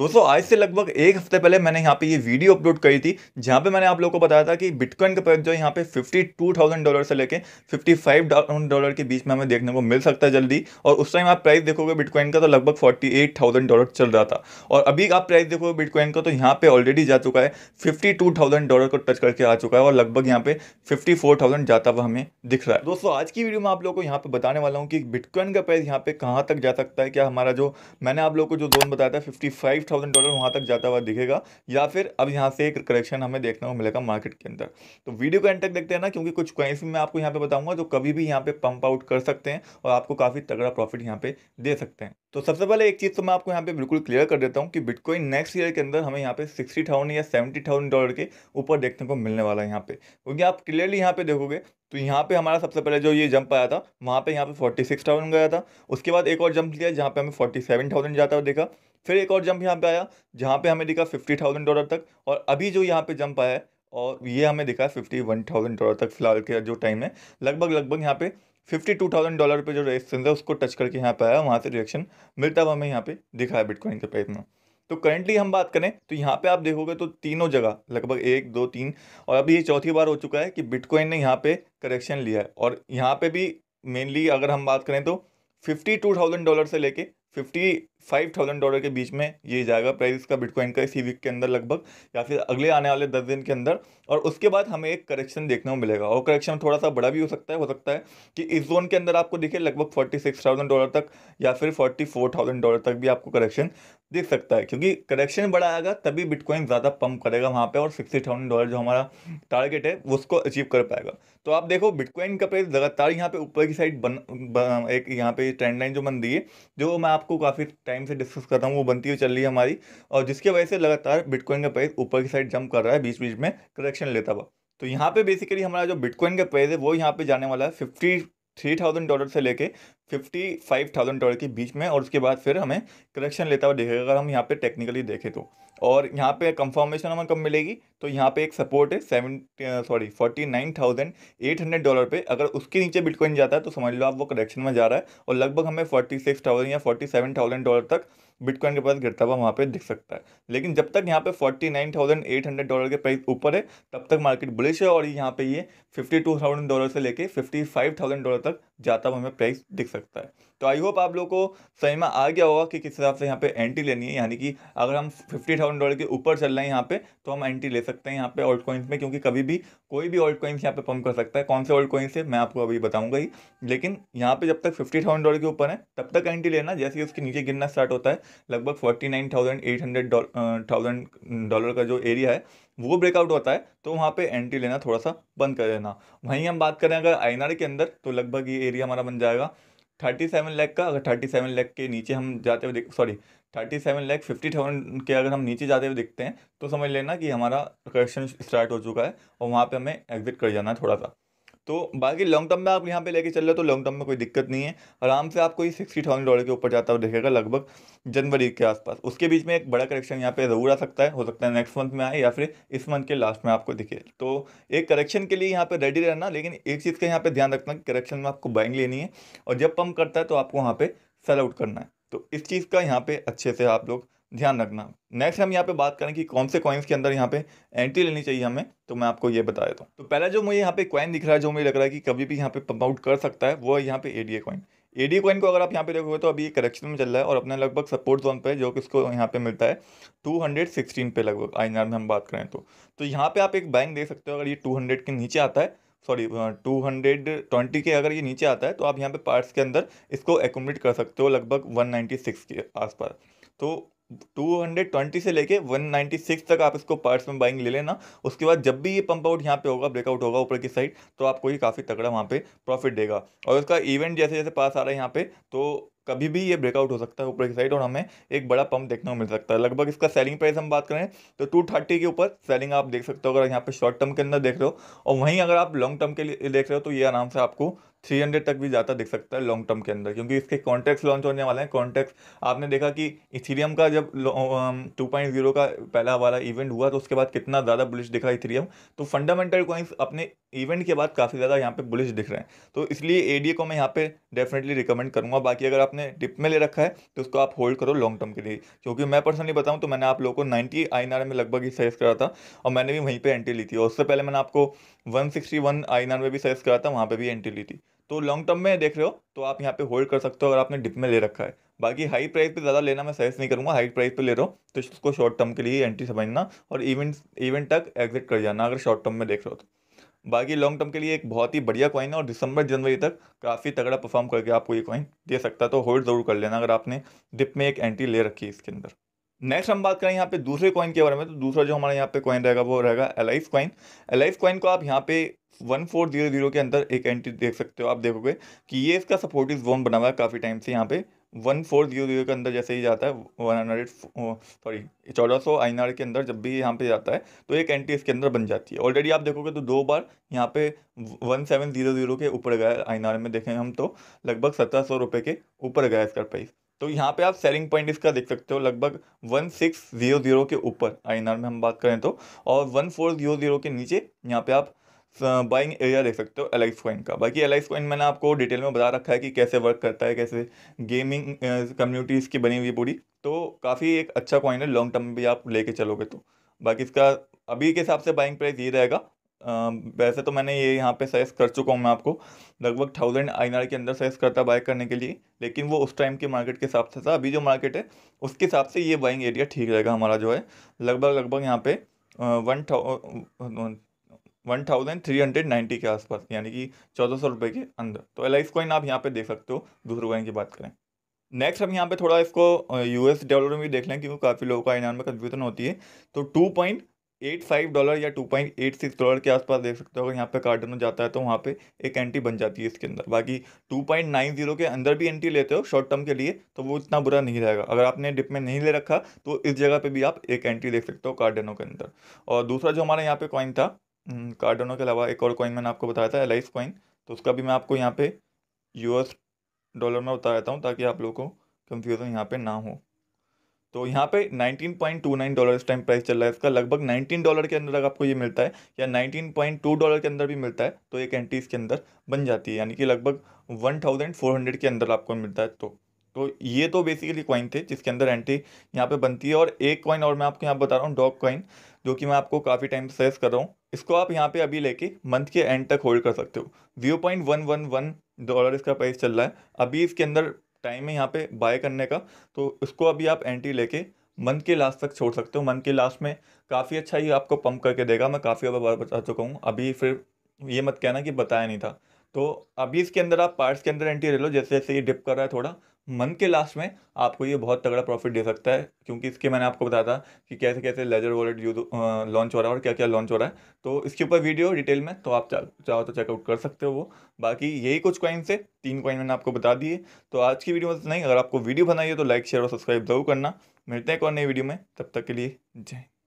दोस्तों आज से लगभग एक हफ्ते पहले मैंने यहाँ पे ये वीडियो अपलोड करी थी जहाँ पे मैंने आप लोगों को बताया था कि बिटकॉइन का प्राइस जो है यहाँ पे 52,000 डॉलर से लेके 55,000 डॉलर के बीच में हमें देखने को मिल सकता है जल्दी और उस टाइम आप प्राइस देखोगे बिटकॉइन का तो लगभग 48,000 डॉलर चल रहा था और अभी आप प्राइस देखोगे बिटकॉइन का तो यहाँ पर ऑलरेडी जा चुका है फिफ्टी डॉलर को टच करके आ चुका है और लगभग यहाँ पे फिफ्टी जाता हुआ हमें दिख रहा है दोस्तों आज की वीडियो में आप लोग को यहाँ पर बताने वाला हूँ कि बिटकॉइन का प्राइस यहाँ पे कहाँ तक जा सकता है क्या हमारा जो मैंने आप लोग को जो जोन बताया था फिफ्टी थाउजेंड डॉलर वहाँ तक जाता हुआ दिखेगा या फिर अब यहाँ से एक करेक्शन हमें देखने को मिलेगा मार्केट के अंदर तो वीडियो को एंड तक देखते हैं ना क्योंकि कुछ क्वेंस में आपको यहाँ पे बताऊंगा जो कभी भी यहाँ पे पंप आउट कर सकते हैं और आपको काफ़ी तगड़ा प्रॉफिट यहाँ पे दे सकते हैं तो सबसे पहले एक चीज़ तो मैं आपको यहाँ पे बिल्कुल क्लियर कर देता हूँ कि बिटकॉइन नेक्स्ट ईयर के अंदर हमें यहाँ पे सिक्सटी थाउजेंड या सेवेंटी थाउजेंड डॉलर के ऊपर देखने को मिलने वाला है यहाँ पे क्योंकि आप क्लियरली यहाँ पे देखोगे तो यहाँ पे हमारा सबसे पहले जो ये जंप आया था वहाँ पे यहाँ पे फोर्टी सिक्स थाउजेंड गया था उसके बाद एक और जंप लिया जहाँ पे हमें फोर्टी सेवन थाउजेंड जाता हुआ देखा फिर एक और जंप यहाँ पे आया जहाँ पे हमें दिखा फिफ्टी थाउजेंड डॉलर तक और अभी जो यहाँ पे जंप आया है और ये हमें दिखा है फिफ्टी वन थाउजेंड डॉलर तक फिलहाल के जो टाइम है लगभग लगभग यहाँ पे फिफ्टी टू थाउजेंड डॉलर पर जो रेजिस्टेंस है उसको टच करके यहाँ पे आया वहाँ से रिएक्शन मिलता हुआ हमें यहाँ पे दिखा है बिटकॉइन के प्राइस में तो करंटली हम बात करें तो यहाँ पे आप देखोगे तो तीनों जगह लगभग एक दो तीन और अभी ये चौथी बार हो चुका है कि बिटकॉइन ने यहाँ पे करेक्शन लिया है और यहाँ पे भी मेनली अगर हम बात करें तो फिफ्टी टू थाउजेंड डॉलर से लेके फिफ्टी फाइव थाउजेंड डॉलर के बीच में ये जाएगा प्राइस का बिटकॉइन का इसी वीक के अंदर लगभग या फिर अगले आने वाले दस दिन के अंदर और उसके बाद हमें एक करेक्शन देखने को मिलेगा और करेक्शन थोड़ा सा बड़ा भी हो सकता है हो सकता है कि इस जोन के अंदर आपको दिखे लगभग फोर्टी सिक्स थाउजेंड डॉलर तक या फिर फोर्टी फोर थाउजेंड डॉलर तक भी आपको करेक्शन देख सकता है क्योंकि करेक्शन बड़ा आएगा तभी बिटकॉइन ज़्यादा पंप करेगा वहाँ पर और सिक्सटी थाउजेंड डॉलर जो हमारा टारगेट है उसको अचीव कर पाएगा तो आप देखो बिटकॉइन का प्राइस लगातार यहाँ पे ऊपर की साइड बन, बन एक यहाँ पे ट्रेंड लाइन जो बन दी है जो मैं आपको काफ़ी टाइम से डिस्कस कर रहा हूँ वो बनती हुई चल रही है हमारी और जिसके वजह से लगातार बिटकॉइन का प्राइस ऊपर की साइड जंप कर रहा है बीच बीच में करेक्शन लेता हुआ तो यहाँ पे बेसिकली हमारा जो बिटकॉइन का प्राइस है वो यहाँ पे जाने वाला है फिफ्टी थ्री थाउजेंड डॉलर से लेके फिफ्टी फाइव थाउजेंड डॉलर के बीच में और उसके बाद फिर हमें करेक्शन लेता हुआ देखेगा अगर हम यहाँ पे टेक्निकली देखें तो और यहाँ पे कंफर्मेशन हमें कब मिलेगी तो यहाँ पे एक सपोर्ट है seven sorry forty nine thousand eight hundred dollar पे अगर उसके नीचे बिटकॉइन जाता है तो समझ लो आप वो करेक्शन में जा रहा है और लगभग हमें फोर्टी सिक्स थाउजेंड या फोर्टी सेवन थाउजेंड डॉलर तक बिटकॉइन के प्राइस गिरता हुआ वहाँ पे दिख सकता है लेकिन जब तक यहाँ पे forty nine thousand eight hundred dollar के प्राइस ऊपर है तब तक मार्केट बुलिश है और यहाँ पे ये फिफ्टी टू थाउजेंड डॉलर से लेके फिफ्टी फाइव थाउजेंड डॉलर तक जाता हुआ हमें प्राइस दिख सकता है तो आई होप आप लोग को सही में आ गया होगा कि किस हिसाब से यहाँ पे एंट्री लेनी है यानी कि अगर हम फिफ्टी थाउजेंड डॉलर के ऊपर चल रहे हैं यहाँ पे तो हम एंट्री ले सकते हैं यहाँ पे ऑल्ट कॉइन्स में क्योंकि कभी भी कोई भी ऑल्ट कॉइन्स यहाँ पे पम्प कर सकता है कौन से ऑल्ट कॉइन्स है मैं आपको अभी बताऊंगा ही लेकिन यहाँ पे जब तक फिफ्टी थाउजेंड डॉलर के ऊपर है तब तक एंट्री लेना जैसे ही उसके नीचे गिरना स्टार्ट होता है लगभग forty nine thousand eight hundred thousand dollar का जो एरिया है वो ब्रेकआउट होता है तो वहाँ पे एंट्री लेना थोड़ा सा बंद कर देना वहीं हम बात करें अगर आई के अंदर तो लगभग ये एरिया हमारा बन जाएगा थर्टी सेवन लैख का अगर थर्टी सेवन लैख के नीचे हम जाते हुए sorry thirty seven lakh fifty thousand के अगर हम नीचे जाते हुए दिखते हैं तो समझ लेना कि हमारा करेक्शन स्टार्ट हो चुका है और वहाँ पे हमें एग्जिट कर जाना है थोड़ा सा तो बाकी लॉन्ग टर्म में आप यहाँ पे लेके चल रहे हो तो लॉन्ग टर्म में कोई दिक्कत नहीं है आराम से आपको ये सिक्सटी थाउजेंड डॉलर के ऊपर जाता हुआ देखेगा लगभग जनवरी के आसपास उसके बीच में एक बड़ा करेक्शन यहाँ पे ज़रूर आ सकता है हो सकता है नेक्स्ट मंथ में आए या फिर इस मंथ के लास्ट में आपको दिखे तो एक करेक्शन के लिए यहाँ पर रेडी रहना लेकिन एक चीज़ का यहाँ पर ध्यान रखना कि करेक्शन में आपको बाइंग लेनी है और जब पम्प करता है तो आपको वहाँ पर सेल आउट करना है तो इस चीज़ का यहाँ पर अच्छे से आप लोग ध्यान रखना नेक्स्ट हम यहाँ पे बात करें कि कौन से कॉइन्स के अंदर यहाँ पे एंट्री लेनी चाहिए हमें तो मैं आपको ये बता देता हूँ तो।, तो पहला जो मुझे यहाँ पे कॉइन दिख रहा है जो मुझे लग रहा है कि कभी भी यहाँ पे पंप आउट कर सकता है वो है यहाँ पे एडीए कॉइन एडी कॉइन को अगर आप यहाँ पे देखोगे तो अभी ये करेक्शन में चल रहा है और अपने लगभग सपोर्ट जोन पे जो कि इसको यहाँ पे मिलता है टू पे लगभग आई में हम बात करें तो तो यहाँ पर आप एक बैंक देख सकते हो अगर ये टू के नीचे आता है सॉरी टू हंड्रेड ट्वेंटी के अगर ये नीचे आता है तो आप यहाँ पे पार्ट्स के अंदर इसको एकोमोडेट कर सकते हो लगभग वन नाइन्टी सिक्स के आसपास तो टू हंड्रेड ट्वेंटी से लेके वन सिक्स तक आप इसको पार्ट्स में बाइंग ले लेना उसके बाद जब भी ये पंप आउट यहाँ पे होगा ब्रेकआउट होगा ऊपर की साइड तो आपको ये काफ़ी तगड़ा वहाँ पे प्रॉफिट देगा और इसका इवेंट जैसे जैसे पास आ रहा है यहाँ पे तो कभी भी ये ब्रेकआउट हो सकता है ऊपर की साइड और हमें एक बड़ा पंप देखने को मिल सकता है लगभग इसका सेलिंग प्राइस हम बात करें तो टू थर्टी के ऊपर सेलिंग आप देख सकते हो अगर यहाँ पे शॉर्ट टर्म के अंदर देख रहे हो और वहीं अगर आप लॉन्ग टर्म के लिए देख रहे हो तो ये आराम से आपको थ्री हंड्रेड तक भी जाता दिख सकता है लॉन्ग टर्म के अंदर क्योंकि इसके कॉन्टैक्ट्स लॉन्च होने वाले हैं कॉन्टैक्ट्स आपने देखा कि इथीरियम का जब टू पॉइंट जीरो का पहला वाला इवेंट हुआ तो उसके बाद कितना ज़्यादा बुलिश दिखा इथीरियम तो फंडामेंटल कॉइंस अपने इवेंट के बाद काफ़ी ज़्यादा यहाँ पे बुलिश दिख रहे हैं तो इसलिए ए को मैं यहाँ पे डेफिनेटली रिकमेंड करूँगा बाकी अगर आपने टिप में ले रखा है तो उसको आप होल्ड करो लॉन्ग टर्म के लिए क्योंकि मैं पर्सनली बताऊँ तो मैंने आप लोगों को नाइन्टी आई में लगभग ही सजेस्ट करा था और मैंने भी वहीं पर एंट्री ली थी और उससे पहले मैंने आपको वन सिक्सटी वन आई में भी सजेस्ट करा था वहाँ पर भी एंट्री ली थी तो लॉन्ग टर्म में देख रहे हो तो आप यहाँ पे होल्ड कर सकते हो अगर आपने डिप में ले रखा है बाकी हाई प्राइस पे ज़्यादा लेना मैं सजेस नहीं करूँगा हाई प्राइस पे ले रहे हो तो इसको शॉर्ट टर्म के लिए एंट्री समझना और इवेंट इवेंट तक एग्जिट कर जाना अगर शॉर्ट टर्म में देख रहे हो तो बाकी लॉन्ग टर्म के लिए एक बहुत ही बढ़िया कॉइन है और दिसंबर जनवरी तक काफ़ी तगड़ा परफॉर्म करके आपको ये कॉइन दे सकता है तो होल्ड ज़रूर कर लेना अगर आपने डिप में एक एंट्री ले रखी है इसके अंदर नेक्स्ट हम बात करें यहाँ पे दूसरे कॉइन के बारे में तो दूसरा जो हमारा यहाँ पे कॉइन रहेगा वो रहेगा एलाइफ कॉइन एलाइफ कॉइन को आप यहाँ पे वन फोर जीरो जीरो के अंदर एक एंट्री देख सकते हो आप देखोगे कि ये इसका सपोर्टिव जोन बना हुआ है काफ़ी टाइम से यहाँ पे वन फोर जीरो जीरो के अंदर जैसे ही जाता है वन हंड्रेड सॉरी चौदह सौ आई के अंदर जब भी यहाँ पे जाता है तो एक एंट्री इसके अंदर बन जाती है ऑलरेडी आप देखोगे तो दो बार यहाँ पे वन सेवन जीरो जीरो के ऊपर गया आई में देखें हम तो लगभग सत्रह सौ रुपये के ऊपर गया इसका प्राइस तो यहाँ पे आप सेलिंग पॉइंट इसका देख सकते हो लगभग वन सिक्स जीरो जीरो के ऊपर आई में हम बात करें तो और वन फोर जीरो जीरो के नीचे यहाँ पे आप बाइंग एरिया देख सकते हो एलाइस कॉइन का बाकी एलाइस कॉइन मैंने आपको डिटेल में बता रखा है कि कैसे वर्क करता है कैसे गेमिंग कम्युनिटी की बनी हुई पूरी तो काफ़ी एक अच्छा कॉइन है लॉन्ग टर्म भी आप लेके चलोगे तो बाकी इसका अभी के हिसाब से बाइंग प्राइस ये रहेगा वैसे तो मैंने ये यहाँ पे सजेस्ट कर चुका हूँ मैं आपको लगभग थाउजेंड आई के अंदर सजेस्ट करता बाय करने के लिए लेकिन वो उस टाइम के मार्केट के हिसाब से था अभी जो मार्केट है उसके हिसाब से ये बाइंग एरिया ठीक रहेगा हमारा जो है लगभग लगभग यहाँ पे one one thousand three hundred ninety के आसपास यानी कि चौदह सौ रुपये के अंदर तो एल कॉइन आप यहाँ पे देख सकते हो दूसरे कॉइन की बात करें नेक्स्ट हम यहाँ पे थोड़ा इसको यूएस डॉलर में भी देख लें क्योंकि काफ़ी लोगों का इनाम में कंफ्यूजन होती है तो two point eight five dollar या two point eight six dollar के आसपास देख सकते हो अगर यहाँ पे कार्डनो जाता है तो वहाँ पे एक एंटी बन जाती है इसके अंदर बाकी टू पॉइंट नाइन जीरो के अंदर भी एंटी लेते हो शॉर्ट टर्म के लिए तो वो इतना बुरा नहीं रहेगा अगर आपने डिप में नहीं ले रखा तो इस जगह पर भी आप एक एंटी देख सकते हो कार्डनो के अंदर और दूसरा जो हमारा यहाँ पे कॉइन था कार्डनो हम्म, के अलावा एक और कॉइन मैंने आपको बताया था एलाइस कॉइन तो उसका भी मैं आपको यहाँ पे यू डॉलर में बता देता हूँ ताकि आप लोगों को कन्फ्यूज़न यहाँ पर ना हो तो यहाँ पे 19.29 डॉलर इस टाइम प्राइस चल रहा है इसका लगभग 19 डॉलर के अंदर अगर आपको ये मिलता है या 19.2 डॉलर के अंदर भी मिलता है तो एक एंट्री इसके अंदर बन जाती है यानी कि लगभग 1400 के अंदर आपको मिलता है तो तो ये तो बेसिकली कॉइन थे जिसके अंदर एंटी यहाँ पे बनती है और एक कॉइन और मैं आपको यहाँ बता रहा हूँ डॉग कॉइन जो कि मैं आपको काफ़ी टाइम सेस कर रहा हूँ इसको आप यहाँ पे अभी लेके मंथ के एंड तक होल्ड कर सकते हो zero point one one one dollar इसका प्राइस चल रहा है अभी इसके अंदर टाइम है यहाँ पे बाय करने का तो इसको अभी आप एंट्री लेके मंथ के लास्ट तक छोड़ सकते हो मंथ के लास्ट में काफ़ी अच्छा ये आपको पंप करके देगा मैं काफ़ी बार बता चुका हूँ अभी फिर ये मत कहना कि बताया नहीं था तो अभी इसके अंदर आप पार्ट्स के अंदर एंट्री ले लो जैसे जैसे ये डिप कर रहा है थोड़ा मंथ के लास्ट में आपको ये बहुत तगड़ा प्रॉफिट दे सकता है क्योंकि इसके मैंने आपको बताया था कि कैसे कैसे लेजर वॉलेट यूज लॉन्च हो रहा है और क्या क्या लॉन्च हो रहा है तो इसके ऊपर वीडियो डिटेल में तो आप चाहो तो चेकआउट कर सकते हो वो बाकी यही कुछ कॉइन से तीन कॉइन मैंने आपको बता दिए तो आज की वीडियो में नहीं अगर आपको वीडियो बनाइए तो लाइक शेयर और सब्सक्राइब जरूर करना मिलते हैं एक और नई वीडियो में तब तक के लिए जय